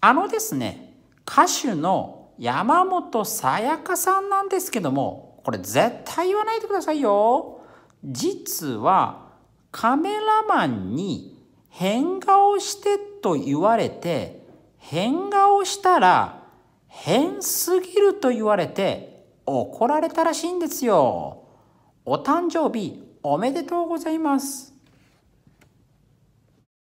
あのですね、歌手の山本さやかさんなんですけども、これ絶対言わないでくださいよ。実はカメラマンに変顔してと言われて、変顔したら変すぎると言われて怒られたらしいんですよ。お誕生日おめでとうございます。